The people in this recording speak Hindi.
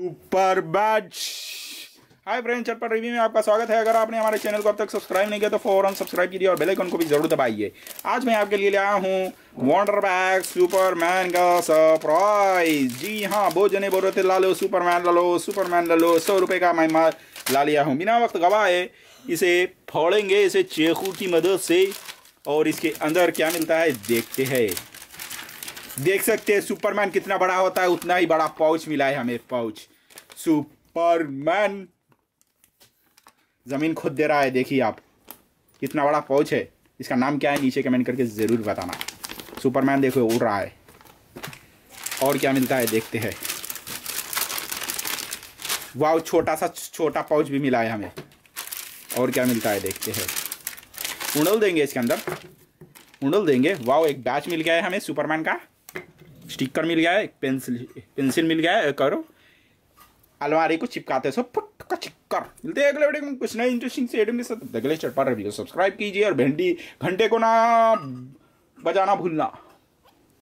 सुपर बैच हाय फ्रेंड्स चटपट रिव्यू में आपका स्वागत है अगर आपने हमारे चैनल को अब तक सब्सक्राइब नहीं किया तो फौरन सब्सक्राइब कीजिए और बेल आइकन को भी जरूर दबाइए आज मैं आपके लिए लाया हूँ वॉन्डर बैग सुपरमैन का सरप्राइज जी हाँ बहुत जने बोल रहे थे ला लो सुपरमैन ला लो सुपरमैन ला लो सौ रुपये का मैं मार ला लिया हूँ बिना वक्त गवाए इसे फोड़ेंगे इसे चेखू की मदद से और इसके अंदर क्या मिलता है देखते हैं देख सकते हैं सुपरमैन कितना बड़ा होता है उतना ही बड़ा पाउच मिला है हमें पाउच सुपरमैन जमीन खुद दे रहा है देखिए आप कितना बड़ा पाउच है इसका नाम क्या है नीचे कमेंट करके ज़रूर बताना सुपरमैन देखो उड़ रहा है और क्या मिलता है देखते हैं वाह छोटा सा छोटा पाउच भी मिला है हमें और क्या मिलता है देखते हैं उड़ल देंगे इसके अंदर उड़ल देंगे वाह एक बैच मिल गया है हमें सुपरमैन का स्टिकर मिल गया है एक पेंसिल पेंसिल मिल गया है करो अलमारी को चिपकाते सब फुट का चिक्कर मिलते हैं अगले वीडियो में कुछ नए इंटरेस्टिंग से एडमिस अगले चटपटा वीडियो सब्सक्राइब कीजिए और भेंडी घंटे को ना बजाना भूलना